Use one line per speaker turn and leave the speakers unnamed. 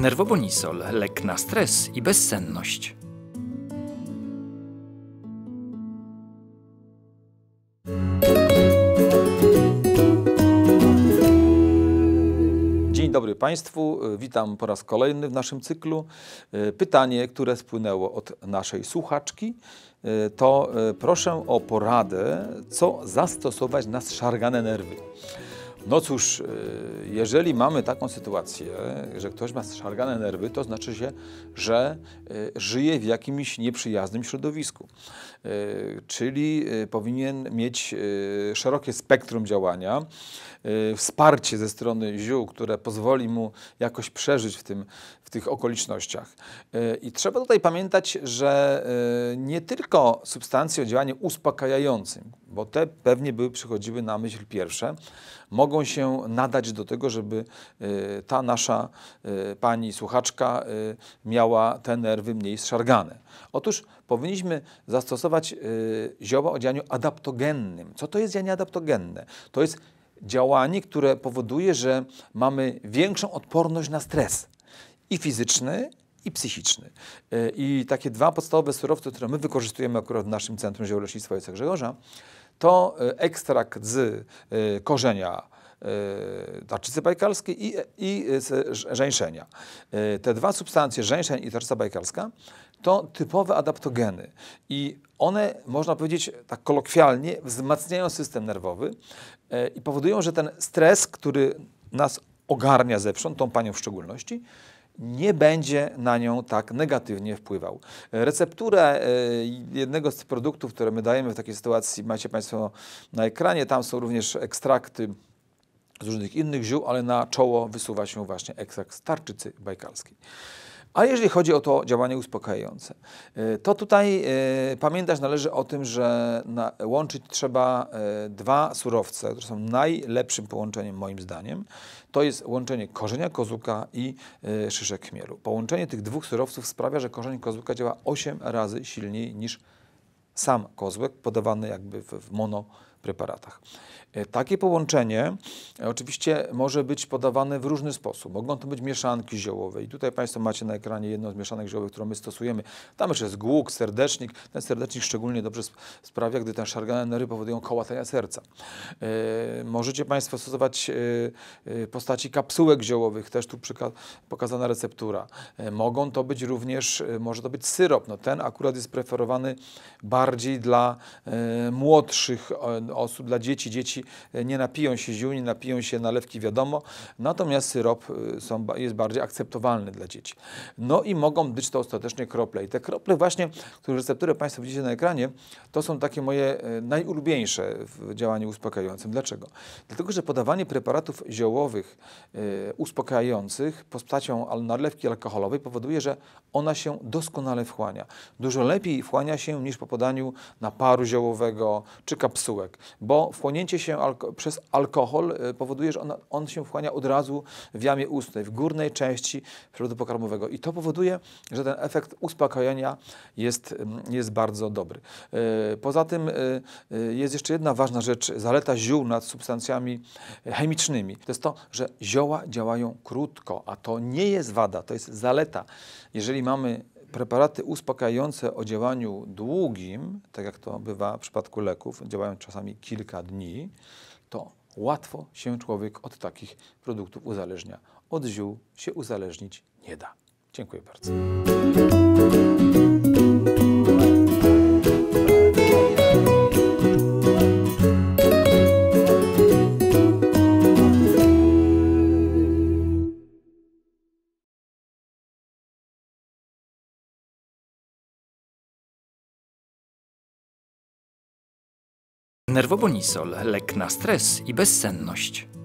Nerwobonisol, lek na stres i bezsenność. Dzień dobry Państwu, witam po raz kolejny w naszym cyklu. Pytanie, które spłynęło od naszej słuchaczki, to e, proszę o poradę, co zastosować na zszargane nerwy. No cóż, e, jeżeli mamy taką sytuację, że ktoś ma szargane nerwy, to znaczy się, że e, żyje w jakimś nieprzyjaznym środowisku. Y, czyli y, powinien mieć y, szerokie spektrum działania, wsparcie ze strony ziół, które pozwoli mu jakoś przeżyć w, tym, w tych okolicznościach. I trzeba tutaj pamiętać, że nie tylko substancje o działaniu uspokajającym, bo te pewnie były przychodziły na myśl pierwsze, mogą się nadać do tego, żeby ta nasza pani słuchaczka miała te nerwy mniej zszargane. Otóż powinniśmy zastosować stosować y, zioła o działaniu adaptogennym. Co to jest działanie adaptogenne? To jest działanie, które powoduje, że mamy większą odporność na stres i fizyczny, i psychiczny. Y, I takie dwa podstawowe surowce, które my wykorzystujemy akurat w naszym Centrum Ziołoleśnictwa Ojca Grzegorza, to y, ekstrakt z korzenia tarczycy bajkalskiej i, i żeńszenia. Te dwa substancje, żeńszeń i tarczyca bajkalska, to typowe adaptogeny i one, można powiedzieć tak kolokwialnie, wzmacniają system nerwowy e, i powodują, że ten stres, który nas ogarnia zewsząd, tą panią w szczególności, nie będzie na nią tak negatywnie wpływał. E, recepturę e, jednego z produktów, które my dajemy w takiej sytuacji, macie Państwo na ekranie, tam są również ekstrakty z różnych innych ziół, ale na czoło wysuwa się właśnie ekstrakt starczycy bajkalskiej. Ale jeżeli chodzi o to działanie uspokajające, y, to tutaj y, pamiętać należy o tym, że łączyć trzeba y, dwa surowce, które są najlepszym połączeniem moim zdaniem. To jest łączenie korzenia kozuka i szyszek chmielu. Połączenie tych dwóch surowców sprawia, że korzeń kozuka działa 8 razy silniej niż sam kozłek podawany jakby w mono preparatach. E, takie połączenie e, oczywiście może być podawane w różny sposób. Mogą to być mieszanki ziołowe i tutaj Państwo macie na ekranie jedną z mieszanek ziołowych, którą my stosujemy. Tam jeszcze jest głuk, serdecznik. Ten serdecznik szczególnie dobrze sprawia, gdy ten szargany nery powodują kołatania serca. E, możecie Państwo stosować postaci kapsułek ziołowych, też tu pokazana receptura. Mogą to być również, może to być syrop. No ten akurat jest preferowany bardziej dla młodszych osób, dla dzieci. Dzieci e, nie napiją się ziół, nie napiją się nalewki, wiadomo. Natomiast syrop e, są, jest bardziej akceptowalny dla dzieci. No i mogą być to ostatecznie krople. I te krople właśnie, które receptury Państwo widzicie na ekranie, to są takie moje e, najulubieńsze w działaniu uspokajającym. Dlaczego? Dlatego, że podawanie preparatów ziołowych uspokajających postacią nalewki alkoholowej powoduje, że ona się doskonale wchłania. Dużo lepiej wchłania się niż po podaniu naparu ziołowego czy kapsułek bo wchłonięcie się alko przez alkohol e, powoduje, że on, on, się wchłania od razu w jamie ustnej, w górnej części przewodu pokarmowego i to powoduje, że ten efekt uspokojenia jest, mm, jest bardzo dobry. E, poza tym e, jest jeszcze jedna ważna rzecz, zaleta ziół nad substancjami chemicznymi. To jest to, że zioła działają krótko, a to nie jest wada, to jest zaleta. Jeżeli mamy preparaty uspokajające o działaniu długim, tak jak to bywa w przypadku leków, działają czasami kilka dni, to łatwo się człowiek od takich produktów uzależnia. Od ziół się uzależnić nie da. Dziękuję bardzo. Nerwobonisol, lek na stres i bezsenność.